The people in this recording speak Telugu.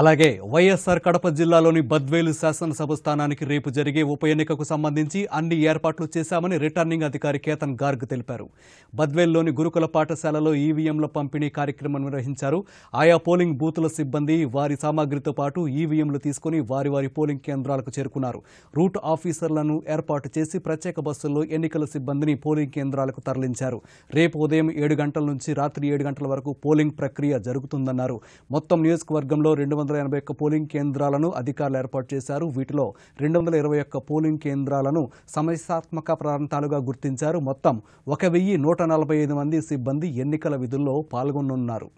అలాగే వైఎస్సార్ కడప జిల్లాలోని బద్వేలు శాసనసభ స్థానానికి రేపు జరిగే ఉప ఎన్నికకు సంబంధించి అన్ని ఏర్పాట్లు చేశామని రిటర్నింగ్ అధికారి కేతన్ గార్గ్ తెలిపారు బద్వేల్లోని గురుకుల పాఠశాలలో ఈవీఎంల పంపిణీ కార్యక్రమం నిర్వహించారు ఆయా పోలింగ్ బూతుల సిబ్బంది వారి సామాగ్రితో పాటు ఈవీఎంలు తీసుకుని వారి వారి పోలింగ్ కేంద్రాలకు చేరుకున్నారు రూట్ ఆఫీసర్లను ఏర్పాటు చేసి ప్రత్యేక బస్సుల్లో ఎన్నికల సిబ్బందిని పోలింగ్ కేంద్రాలకు తరలించారు రేపు ఉదయం ఏడు గంటల నుంచి రాత్రి ఏడు గంటల వరకు పోలింగ్ ప్రక్రియ జరుగుతుందన్నారు మొత్తం నియోజకవర్గంలో రెండు వందల ఎనభై ఒక్క పోలింగ్ కేంద్రాలను అధికారులు ఏర్పాటు చేశారు వీటిలో రెండు వందల ఇరవై ఒక్క పోలింగ్ కేంద్రాలను సమస్యాత్మక ప్రాంతాలుగా గుర్తించారు మొత్తం ఒక వెయ్యి నూట నలభై ఐదు మంది సిబ్బంది ఎన్నికల విధుల్లో పాల్గొనున్నారు